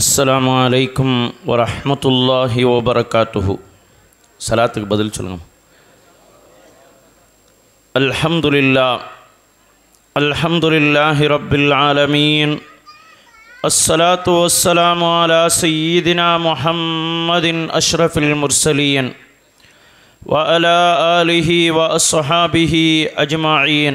السلام عليكم ورحمة الله وبركاته صلاة بدل چلنا الحمد لله الحمد لله رب العالمين الصلاة والسلام على سيدنا محمد أشرف المرسلين وعلى آله وأصحابه أجمعين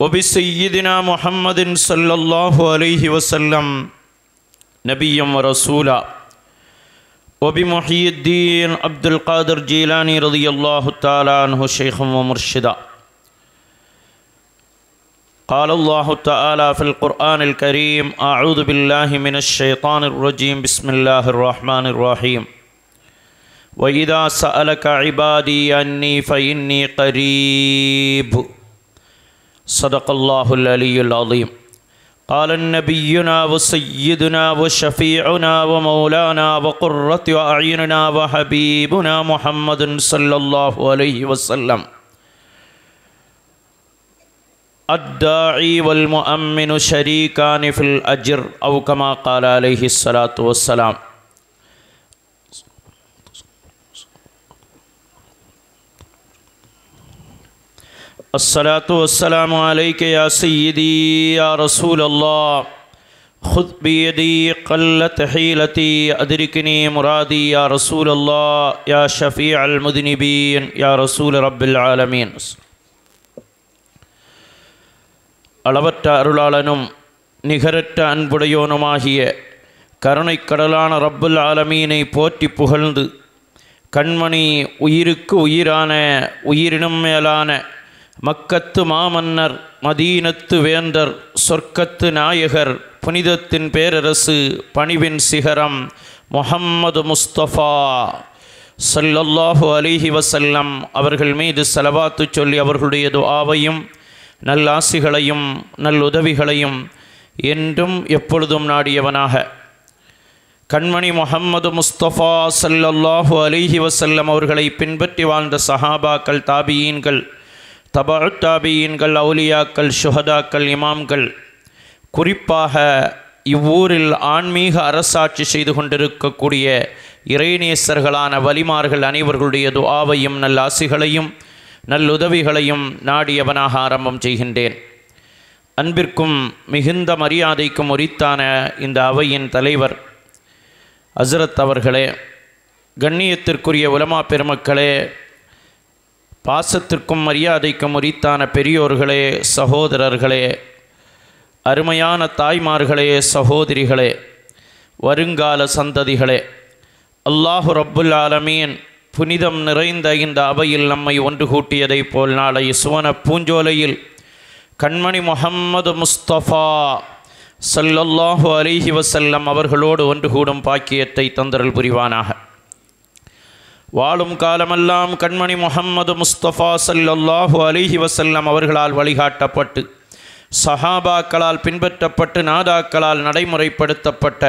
وبسیدنا محمد صلی اللہ علیہ وسلم و الدین عبد القادر جیلانی رضی اللہ تعالیٰ عنہ شیخ و مرشدہ قال اللہ تعالیٰ فی القرآن الکریم اعوذ باللہ من الشیطان الرجیم بسم اللہ الرحمن الرحیم وَإِذَا سَأَلَكَ عِبَادِي أَنِّي فَإِنِّي صدق اللہ اللہ العلی العظیم قال قال محمد صلی علیہ علیہ وسلم الداعی والمؤمن شریکان فی الاجر او کما وسلام الصلاة والسلام عليك يا سيدي يا رسول الله خذ بيدي قلت حيلتي أدركني مرادي يا رسول الله يا شفيع المذنبين يا رسول رب العالمين அளவற்ற அருளாளனும் நிகரற்ற அன்புடையோனுமாகிய கருணைக் கடலான ரப்புல் ஆலமீனை போற்றி புகழ்ந்து கண்மணி உயிருக்கு உயிரான உயிரினும் மேலான மக்கத்து மாமன்னர் மதீனத்து வேந்தர் சொர்க்கத்து நாயகர் புனிதத்தின் பேரரசு பணிவின் சிகரம் முஹம்மது முஸ்தபா சல்லல்லாஹு அலிஹி வசல்லம் அவர்கள் மீது செலவாத்து சொல்லி அவர்களுடைய துவாவையும் நல்லாசிகளையும் நல்லுதவிகளையும் என்றும் எப்பொழுதும் நாடியவனாக கண்மணி முகம்மது முஸ்தபா சல்லல்லாஹு அலிஹி வசல்லம் அவர்களை பின்பற்றி வாழ்ந்த சஹாபாக்கள் தாபியீன்கள் தபாத்தாபியின்கள் அவுலியாக்கள் சுஹதாக்கள் இமாம்கள் குறிப்பாக இவ்வூரில் ஆன்மீக அரசாட்சி செய்து கொண்டிருக்கக்கூடிய இறைநேசர்களான வலிமார்கள் அனைவர்களுடைய துவாவையும் நல்ல ஆசிகளையும் நல்லுதவிகளையும் நாடியவனாக ஆரம்பம் செய்கின்றேன் அன்பிற்கும் மிகுந்த மரியாதைக்கும் உரித்தான இந்த அவையின் தலைவர் அசரத் அவர்களே கண்ணியத்திற்குரிய உலமா பெருமக்களே பாசத்திற்கும் மரியாதைக்கும் உரித்தான பெரியோர்களே சகோதரர்களே அருமையான தாய்மார்களே சகோதரிகளே வருங்கால சந்ததிகளே அல்லாஹு ரப்புல் ஆலமீன் புனிதம் நிறைந்த இந்த அவையில் நம்மை ஒன்று கூட்டியதைப் போல் நாளை சுவன பூஞ்சோலையில் கண்மணி முகம்மது முஸ்தபா சல்லல்லாஹு அலிஹி வசல்லம் அவர்களோடு ஒன்று கூடும் பாக்கியத்தை தந்தரல் புரிவானாக வாழும் காலமெல்லாம் கண்மணி முகம்மது முஸ்தபா சல்லாஹு அலிஹி வசல்லம் அவர்களால் வழிகாட்டப்பட்டு சஹாபாக்களால் பின்பற்றப்பட்டு நாதாக்களால் நடைமுறைப்படுத்தப்பட்ட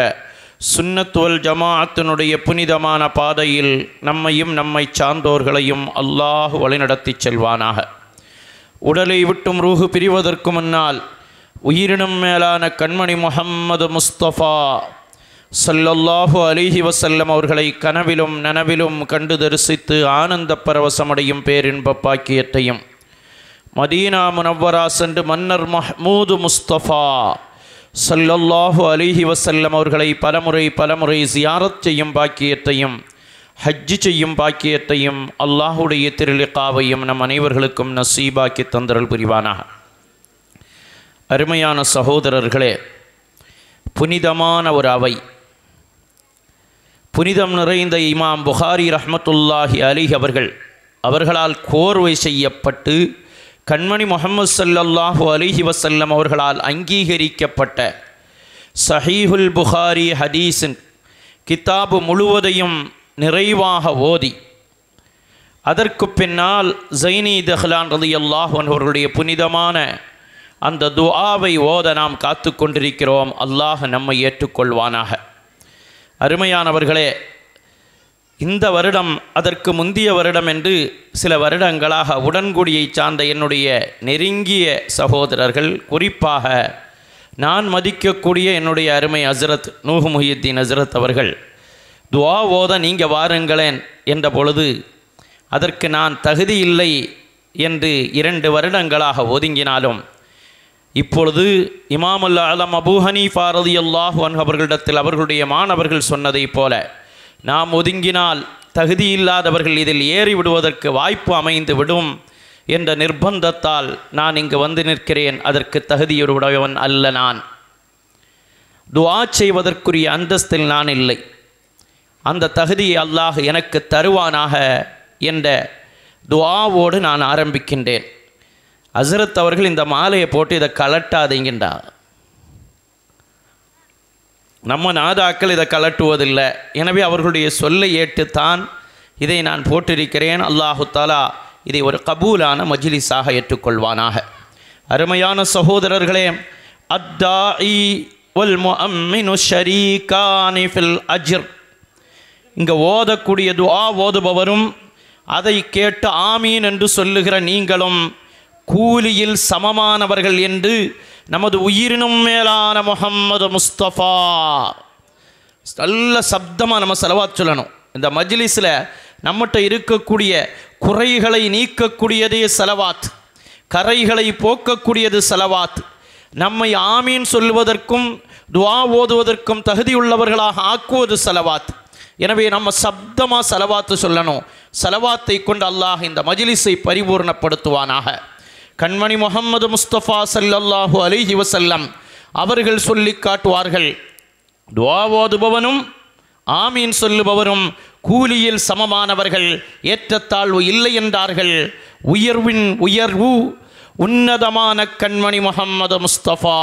சுன்னத்துவல் ஜமாஅத்தினுடைய புனிதமான பாதையில் நம்மையும் நம்மை சார்ந்தோர்களையும் அல்லாஹு வழிநடத்தி செல்வானாக உடலை விட்டும் ரூஹு பிரிவதற்கு முன்னால் உயிரினும் மேலான கண்மணி முகம்மது முஸ்தபா சல்லல்லாஹு அலிஹி வசல்லம் அவர்களை கனவிலும் நனவிலும் கண்டு தரிசித்து ஆனந்த பரவசமடையும் பேரின்ப பாக்கியத்தையும் மதீனா முனவ்வரா சென்று மன்னர் மஹ்மூது முஸ்தபா சல்லல்லாஹு அலிஹி வசல்லம் அவர்களை பலமுறை பலமுறை ஜியாரத் செய்யும் பாக்கியத்தையும் ஹஜ்ஜி செய்யும் பாக்கியத்தையும் அல்லாஹுடைய திருளிக்காவையும் நம் அனைவர்களுக்கும் நசீபாக்கி தந்தரல் புரிவானாக அருமையான சகோதரர்களே புனிதமான ஒரு அவை புனிதம் நிறைந்த இமாம் புகாரி ரஹமத்துல்லாஹி அலி அவர்கள் அவர்களால் கோர்வை செய்யப்பட்டு கண்மணி முகமது சல்லல்லாஹு அலிஹி வசல்லம் அவர்களால் அங்கீகரிக்கப்பட்ட சஹீஹுல் புகாரி ஹதீஸின் கித்தாபு முழுவதையும் நிறைவாக ஓதி அதற்கு பின்னால் ஜைனி தஹ்லான் ரதி அல்லாஹன் அவர்களுடைய புனிதமான அந்த துஆவை ஓத நாம் காத்து கொண்டிருக்கிறோம் அல்லாஹ் நம்மை ஏற்றுக்கொள்வானாக அருமையானவர்களே இந்த வருடம் அதற்கு முந்திய வருடம் என்று சில வருடங்களாக உடன்குடியை சார்ந்த என்னுடைய நெருங்கிய சகோதரர்கள் குறிப்பாக நான் மதிக்கக்கூடிய என்னுடைய அருமை ஹசரத் நூஹு முஹியுத்தீன் ஹசரத் அவர்கள் துவா ஓத நீங்கள் வாருங்களேன் என்ற பொழுது அதற்கு நான் தகுதி இல்லை என்று இரண்டு வருடங்களாக ஒதுங்கினாலும் இப்பொழுது இமாம் அல்ல அலம் அபு பாரதி ரதி அல்லாஹு அவர்களிடத்தில் அவர்களுடைய மாணவர்கள் சொன்னதைப் போல நாம் ஒதுங்கினால் தகுதியில்லாதவர்கள் இதில் ஏறி விடுவதற்கு வாய்ப்பு அமைந்து விடும் என்ற நிர்பந்தத்தால் நான் இங்கு வந்து நிற்கிறேன் அதற்கு தகுதியுடையவன் அல்ல நான் துவா செய்வதற்குரிய அந்தஸ்தில் நான் இல்லை அந்த தகுதியை அல்லாஹ் எனக்கு தருவானாக என்ற துவாவோடு நான் ஆரம்பிக்கின்றேன் அசரத் அவர்கள் இந்த மாலையை போட்டு இதை கலட்டாதீங்கண்டா நம்ம நாதாக்கள் இதை கலட்டுவதில்லை எனவே அவர்களுடைய சொல்லை ஏற்றுத்தான் இதை நான் போட்டிருக்கிறேன் அல்லாஹு தாலா இதை ஒரு கபூலான மஜிலிஸாக ஏற்றுக்கொள்வானாக அருமையான சகோதரர்களே அத்தாஇ இங்கே ஓதக்கூடிய ஆ ஓதுபவரும் அதை கேட்டு ஆமீன் என்று சொல்லுகிற நீங்களும் கூலியில் சமமானவர்கள் என்று நமது உயிரினும் மேலான முகம்மது முஸ்தபா நல்ல சப்தமாக நம்ம செலவாக சொல்லணும் இந்த மஜ்லிஸில் நம்மகிட்ட இருக்கக்கூடிய குறைகளை நீக்கக்கூடியதே செலவாத் கரைகளை போக்கக்கூடியது செலவாத் நம்மை ஆமீன் சொல்லுவதற்கும் துவா ஓதுவதற்கும் தகுதியுள்ளவர்களாக ஆக்குவது செலவாத் எனவே நம்ம சப்தமாக செலவாத்து சொல்லணும் செலவாத்தை கொண்டு அல்லாஹ் இந்த மஜிலிஸை பரிபூர்ணப்படுத்துவானாக கண்மணி முகம்மது முஸ்தபா சல்லாஹூ அலிஹி வசல்லம் அவர்கள் சொல்லி காட்டுவார்கள் துவாவோதுபவனும் ஆமீன் சொல்லுபவரும் கூலியில் சமமானவர்கள் ஏற்றத்தாழ்வு இல்லை என்றார்கள் உயர்வின் உயர்வு உன்னதமான கண்மணி முகம்மது முஸ்தபா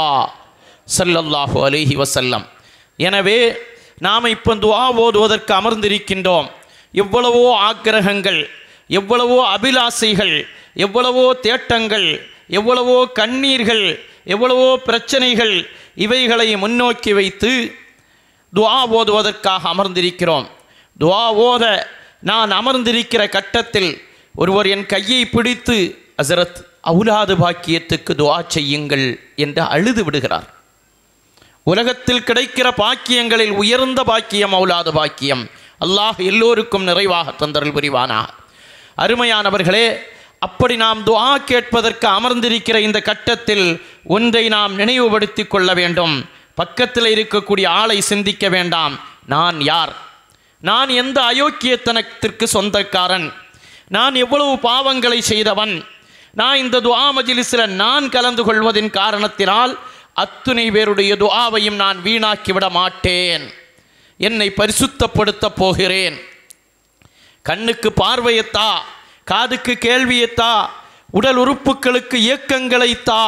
சல்லல்லாஹு அலிஹி வசல்லம் எனவே நாம் இப்போ துவா ஓதுவதற்கு அமர்ந்திருக்கின்றோம் எவ்வளவோ ஆக்கிரகங்கள் எவ்வளவோ அபிலாசைகள் எவ்வளவோ தேட்டங்கள் எவ்வளவோ கண்ணீர்கள் எவ்வளவோ பிரச்சனைகள் இவைகளை முன்னோக்கி வைத்து துவா ஓதுவதற்காக அமர்ந்திருக்கிறோம் துவா ஓத நான் அமர்ந்திருக்கிற கட்டத்தில் ஒருவர் என் கையை பிடித்து அசரத் அவுலாது பாக்கியத்துக்கு துவா செய்யுங்கள் என்று அழுது விடுகிறார் உலகத்தில் கிடைக்கிற பாக்கியங்களில் உயர்ந்த பாக்கியம் அவுலாது பாக்கியம் அல்லாஹ் எல்லோருக்கும் நிறைவாக தந்தரல் புரிவானா அருமையானவர்களே அப்படி நாம் துவா கேட்பதற்கு அமர்ந்திருக்கிற இந்த கட்டத்தில் ஒன்றை நாம் நினைவுபடுத்தி கொள்ள வேண்டும் பக்கத்தில் இருக்கக்கூடிய ஆளை சிந்திக்க வேண்டாம் நான் யார் நான் எந்த அயோக்கியத்தனத்திற்கு சொந்தக்காரன் நான் எவ்வளவு பாவங்களை செய்தவன் நான் இந்த துவா மஜிலிஸில் நான் கலந்து கொள்வதின் காரணத்தினால் அத்துணை பேருடைய துவாவையும் நான் வீணாக்கிவிட மாட்டேன் என்னை பரிசுத்தப்படுத்தப் போகிறேன் கண்ணுக்கு பார்வையத்தா காதுக்கு கேள்வியை தா உடல் உறுப்புகளுக்கு இயக்கங்களை தா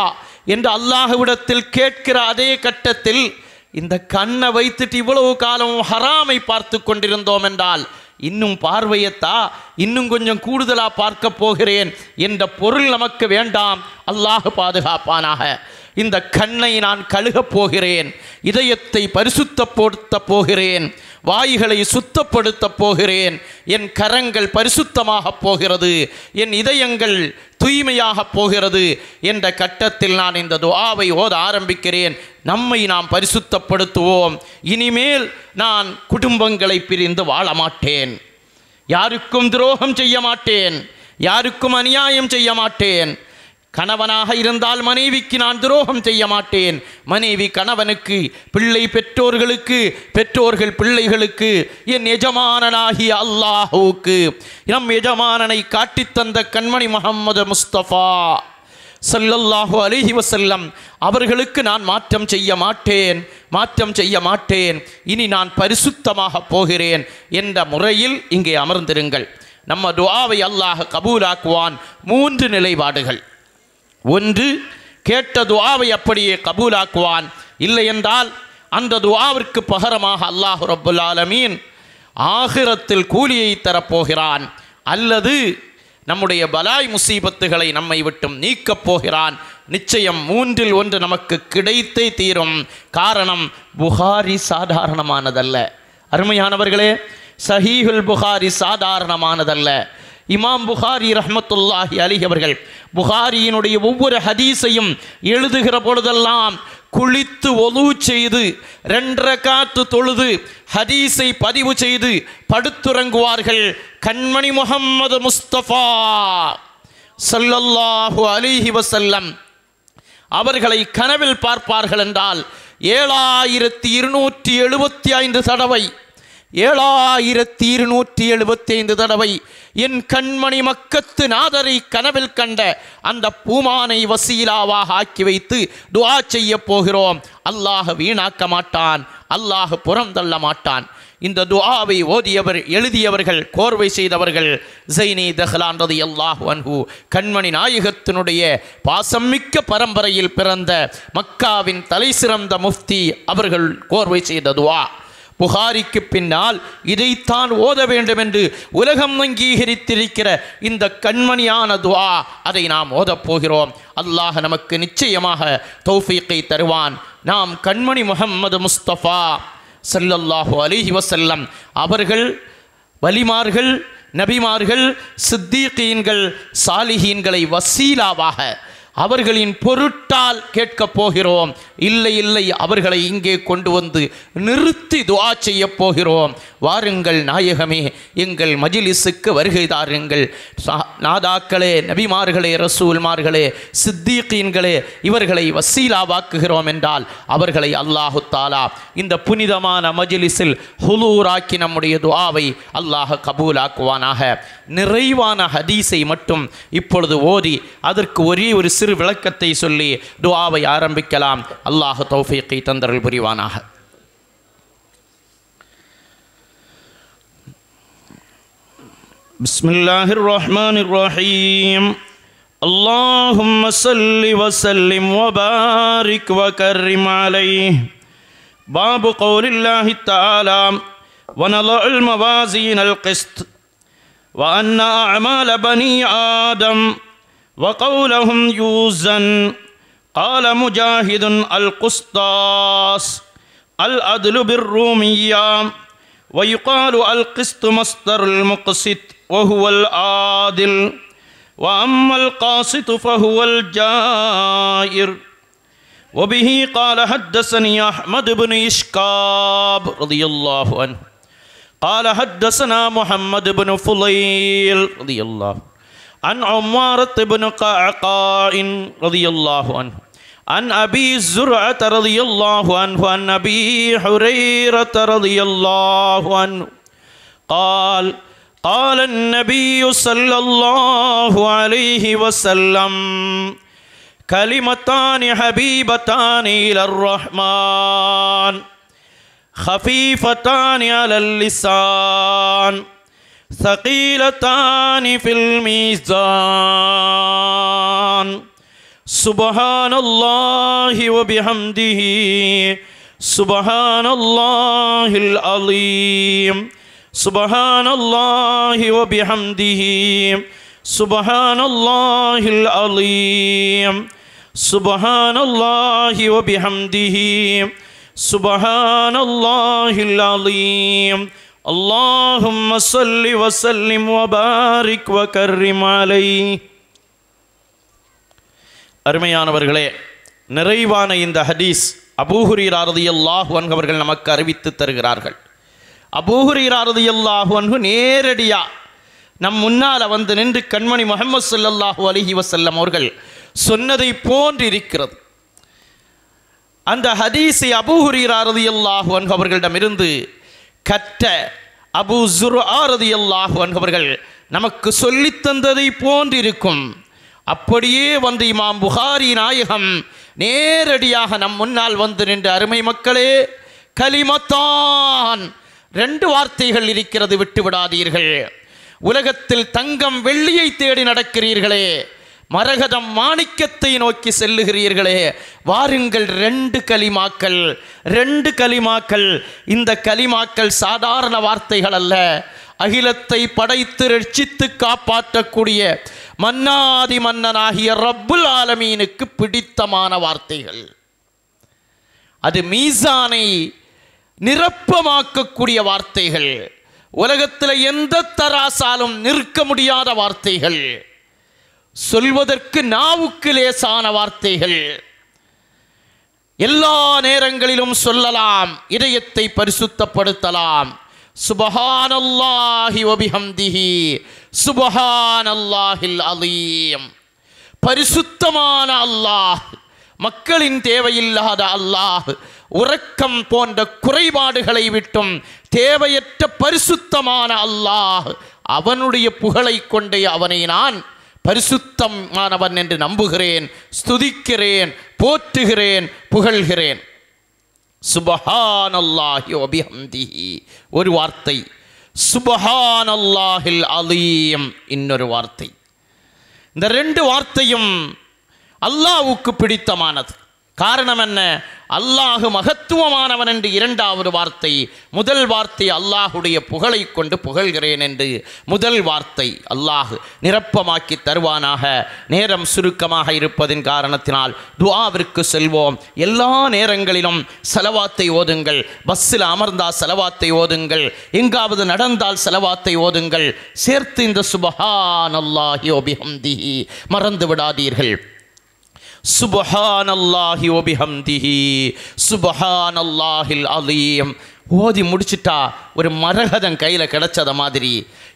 என்று அல்லாஹுவிடத்தில் கேட்கிற அதே கட்டத்தில் இந்த கண்ணை வைத்துட்டு இவ்வளவு காலம் ஹராமை பார்த்து கொண்டிருந்தோம் என்றால் இன்னும் பார்வையத்தா இன்னும் கொஞ்சம் கூடுதலாக பார்க்க போகிறேன் என்ற பொருள் நமக்கு வேண்டாம் அல்லாஹ் பாதுகாப்பானாக இந்த கண்ணை நான் கழுகப் போகிறேன் இதயத்தை பரிசுத்தப்படுத்த போகிறேன் வாய்களை சுத்தப்படுத்த போகிறேன் என் கரங்கள் பரிசுத்தமாக போகிறது என் இதயங்கள் தூய்மையாக போகிறது என்ற கட்டத்தில் நான் இந்த துவாவை ஓத ஆரம்பிக்கிறேன் நம்மை நாம் பரிசுத்தப்படுத்துவோம் இனிமேல் நான் குடும்பங்களை பிரிந்து வாழ மாட்டேன் யாருக்கும் துரோகம் செய்ய மாட்டேன் யாருக்கும் அநியாயம் செய்ய மாட்டேன் கணவனாக இருந்தால் மனைவிக்கு நான் துரோகம் செய்ய மாட்டேன் மனைவி கணவனுக்கு பிள்ளை பெற்றோர்களுக்கு பெற்றோர்கள் பிள்ளைகளுக்கு என் எஜமானனாகிய அல்லாஹுவுக்கு நம் எஜமானனை காட்டித்தந்த கண்மணி மஹம்மது முஸ்தபா சல்லல்லாஹு அலிஹி வசல்லம் அவர்களுக்கு நான் மாற்றம் செய்ய மாட்டேன் மாற்றம் செய்ய மாட்டேன் இனி நான் பரிசுத்தமாக போகிறேன் என்ற முறையில் இங்கே அமர்ந்திருங்கள் நம்ம துவாவை அல்லாஹ் கபூலாக்குவான் மூன்று நிலைப்பாடுகள் ஒன்று கேட்ட துவாவை அப்படியே கபூலாக்குவான் இல்லை என்றால் அந்த துவாவிற்கு பகரமாக அல்லாஹு ரபுல் ஆலமீன் ஆகிரத்தில் கூலியை தரப்போகிறான் அல்லது நம்முடைய பலாய் முசீபத்துகளை நம்மை விட்டும் நீக்கப் போகிறான் நிச்சயம் மூன்றில் ஒன்று நமக்கு கிடைத்தே தீரும் காரணம் புகாரி சாதாரணமானதல்ல அருமையானவர்களே சஹீஹுல் புகாரி சாதாரணமானதல்ல இமாம் புகாரி ரஹமத்துல்லாஹி அலி அவர்கள் புகாரியினுடைய ஒவ்வொரு ஹதீஸையும் எழுதுகிற பொழுதெல்லாம் குளித்து ஒலு செய்து ரெண்டரை காத்து தொழுது ஹதீஸை பதிவு செய்து படுத்துறங்குவார்கள் கண்மணி முகம்மது முஸ்தபா சல்லல்லாஹு அலிஹி வசல்லம் அவர்களை கனவில் பார்ப்பார்கள் என்றால் ஏழாயிரத்தி இருநூற்றி எழுபத்தி ஐந்து தடவை ஏழாயிரத்தி இருநூற்றி எழுபத்தைந்து தடவை என் கண்மணி மக்கத்து நாதரை கனவில் கண்ட அந்த பூமானை வசீலாவாக ஆக்கி வைத்து துவா செய்ய போகிறோம் அல்லாஹ் வீணாக்க மாட்டான் அல்லாஹ் புறந்தள்ள மாட்டான் இந்த துவாவை ஓதியவர் எழுதியவர்கள் கோர்வை செய்தவர்கள் ஜெய்னி தஹ்லான் எல்லாஹ் அல்லாஹ் கண்மணி நாயகத்தினுடைய பாசம்மிக்க பரம்பரையில் பிறந்த மக்காவின் தலை சிறந்த முஃப்தி அவர்கள் கோர்வை செய்த துவா புகாரிக்கு பின்னால் இதைத்தான் ஓத வேண்டும் என்று உலகம் அங்கீகரித்திருக்கிற இந்த கண்மணியான துவா அதை நாம் ஓதப்போகிறோம் அல்லாஹ் நமக்கு நிச்சயமாக தௌஃபீக்கை தருவான் நாம் கண்மணி முகம்மது முஸ்தபா சல்லல்லாஹு அலிஹி வசல்லம் அவர்கள் வலிமார்கள் நபிமார்கள் சித்தீக்கீன்கள் சாலிஹீன்களை வசீலாவாக அவர்களின் பொருட்டால் கேட்க போகிறோம் இல்லை இல்லை அவர்களை இங்கே கொண்டு வந்து நிறுத்தி துவா செய்ய போகிறோம் வாருங்கள் நாயகமே எங்கள் மஜிலிஸுக்கு வருகை தாருங்கள் நாதாக்களே நபிமார்களே ரசூல்மார்களே சித்தீக்கீன்களே இவர்களை வசீலாவாக்குகிறோம் என்றால் அவர்களை அல்லாஹு தாலா இந்த புனிதமான மஜிலிஸில் ஹுலூராக்கி நம்முடைய துவாவை அல்லாஹ் கபூலாக்குவானாக நிறைவான ஹதீஸை மட்டும் இப்பொழுது ஓதி அதற்கு ஒரே ஒரு சிறு சிறு விளக்கத்தை சொல்லி துவாவை ஆரம்பிக்கலாம் அல்லாஹ் தௌஃபீக்கை தந்தர்கள் புரிவானாக بسم الله الرحمن الرحيم اللهم صل وسلم وبارك وكرم عليه باب قول الله تعالى ونضع الموازين القسط وأن أعمال بني آدم وقولهم يوزن قال مجاهد القسطاس العدل بالرومية ويقال القسط مصدر المقسط وهو العادل وأما القاسط فهو الجائر وبه قال حدثني أحمد بن إشكاب رضي الله عنه قال حدثنا محمد بن فليل رضي الله عنه عن عمارة بن قعقاء رضي الله عنه عن أبي زرعة رضي الله عنه عن أبي حريرة رضي الله عنه قال قال النبي صلى الله عليه وسلم كلمتان حبيبتان إلى الرحمن خفيفتان على اللسان ثقيلتان في الميزان سبحان الله وبحمده سبحان الله العظيم سبحان الله وبحمده سبحان الله العظيم سبحان الله وبحمده سبحان الله العظيم اللهم صل وسلم وبارك وكرم عليه அருமையானவர்களே நிறைவான இந்த ஹதீஸ் அபூஹுரீராரதி அல்லாஹ் அவர்கள் நமக்கு அறிவித்து தருகிறார்கள் அபூஹுரீராரதி அல்லாஹ் அன்கு நேரடியாக நம் முன்னால் வந்து நின்று கண்மணி முகமது சல்லாஹூ அலிஹி வசல்லம் அவர்கள் சொன்னதை போன்றிருக்கிறது அந்த ஹதீஸை அபூஹுரீராரதி அல்லாஹ் அவர்களிடமிருந்து கற்ற அபு சுரு ஆரதி அல்லாஹு என்பவர்கள் நமக்கு சொல்லித் தந்ததை போன்றிருக்கும் அப்படியே வந்து இமாம் புகாரி நாயகம் நேரடியாக நம் முன்னால் வந்து நின்ற அருமை மக்களே கலிமத்தான் ரெண்டு வார்த்தைகள் இருக்கிறது விட்டு விடாதீர்கள் உலகத்தில் தங்கம் வெள்ளியை தேடி நடக்கிறீர்களே மரகதம் மாணிக்கத்தை நோக்கி செல்லுகிறீர்களே வாருங்கள் ரெண்டு கலிமாக்கள் ரெண்டு கலிமாக்கள் இந்த கலிமாக்கள் சாதாரண வார்த்தைகள் அல்ல அகிலத்தை படைத்து ரட்சித்து காப்பாற்றக்கூடிய மன்னாதி மன்னனாகிய ரப்புல் ஆலமீனுக்கு பிடித்தமான வார்த்தைகள் அது மீசானை நிரப்பமாக்கக்கூடிய வார்த்தைகள் உலகத்தில் எந்த தராசாலும் நிற்க முடியாத வார்த்தைகள் சொல்வதற்கு நாவுக்கு லேசான வார்த்தைகள் எல்லா நேரங்களிலும் சொல்லலாம் இதயத்தை பரிசுத்தப்படுத்தலாம் சுபஹானல்லாஹி அலீம் பரிசுத்தமான அல்லாஹ் மக்களின் தேவையில்லாத அல்லாஹ் உறக்கம் போன்ற குறைபாடுகளை விட்டும் தேவையற்ற பரிசுத்தமான அல்லாஹ் அவனுடைய புகழை கொண்டே அவனை நான் பரிசுத்தமானவன் என்று நம்புகிறேன் ஸ்துதிக்கிறேன் போற்றுகிறேன் புகழ்கிறேன் சுபஹானல்லாஹி ஒரு வார்த்தை சுபஹானல்லாஹில் அலீம் இன்னொரு வார்த்தை இந்த ரெண்டு வார்த்தையும் அல்லாவுக்கு பிடித்தமானது காரணம் என்ன அல்லாஹு மகத்துவமானவன் என்று இரண்டாவது வார்த்தை முதல் வார்த்தை அல்லாஹுடைய புகழை கொண்டு புகழ்கிறேன் என்று முதல் வார்த்தை அல்லாஹ் நிரப்பமாக்கி தருவானாக நேரம் சுருக்கமாக இருப்பதின் காரணத்தினால் துவாவிற்கு செல்வோம் எல்லா நேரங்களிலும் செலவாத்தை ஓதுங்கள் பஸ்ஸில் அமர்ந்தால் செலவாத்தை ஓதுங்கள் எங்காவது நடந்தால் செலவாத்தை ஓதுங்கள் சேர்த்து இந்த சுபஹான் அல்லாஹி மறந்து விடாதீர்கள் சுபஹான் அல்லாஹி ஒபிஹம்திஹி சுபஹான் அல்லாஹில் அலீம் ஓதி முடிச்சிட்டா ஒரு மரகதம் கையில் கிடச்சத மாதிரி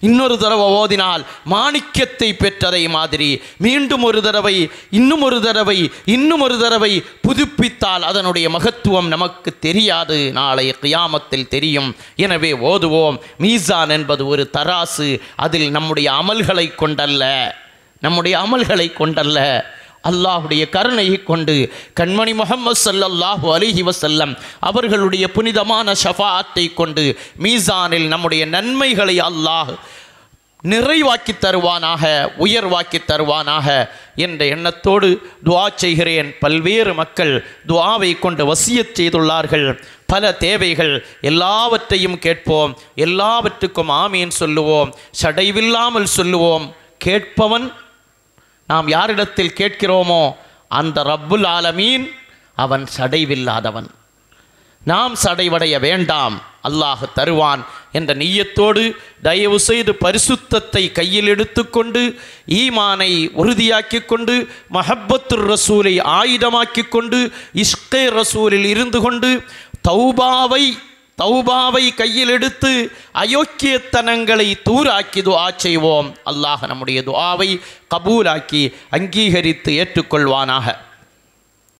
இன்னொரு தடவை ஓதினால் மாணிக்கத்தை பெற்றதை மாதிரி மீண்டும் ஒரு தடவை இன்னும் ஒரு தடவை இன்னும் ஒரு தடவை புதுப்பித்தால் அதனுடைய மகத்துவம் நமக்கு தெரியாது நாளைய கியாமத்தில் தெரியும் எனவே ஓதுவோம் மீசான் என்பது ஒரு தராசு அதில் நம்முடைய அமல்களை கொண்டல்ல நம்முடைய அமல்களை கொண்டல்ல அல்லாஹுடைய கருணையை கொண்டு கண்மணி முகமது சல்லாஹு அலிஹி வசல்லம் அவர்களுடைய புனிதமான ஷஃபாத்தை கொண்டு மீசானில் நம்முடைய நன்மைகளை அல்லாஹ் நிறைவாக்கி தருவானாக உயர்வாக்கி தருவானாக என்ற எண்ணத்தோடு துவா செய்கிறேன் பல்வேறு மக்கள் துவாவை கொண்டு வசியச் செய்துள்ளார்கள் பல தேவைகள் எல்லாவற்றையும் கேட்போம் எல்லாவற்றுக்கும் ஆமீன் சொல்லுவோம் சடைவில்லாமல் சொல்லுவோம் கேட்பவன் நாம் யாரிடத்தில் கேட்கிறோமோ அந்த ரப்புல் ஆலமீன் அவன் சடைவில்லாதவன் நாம் சடைவடைய வேண்டாம் அல்லாஹ் தருவான் என்ற நீயத்தோடு தயவு செய்து பரிசுத்தத்தை கையில் எடுத்துக்கொண்டு ஈமானை உறுதியாக்கி கொண்டு மஹப்பத்து ரசூலை ஆயுதமாக்கி கொண்டு இஷ்கே ரசூலில் இருந்து கொண்டு தௌபாவை தௌபாவை கையில் எடுத்து அயோக்கியத்தனங்களை தூராக்கி துவா செய்வோம் அல்லாஹ் நம்முடைய துவாவை கபூலாக்கி அங்கீகரித்து ஏற்றுக்கொள்வானாக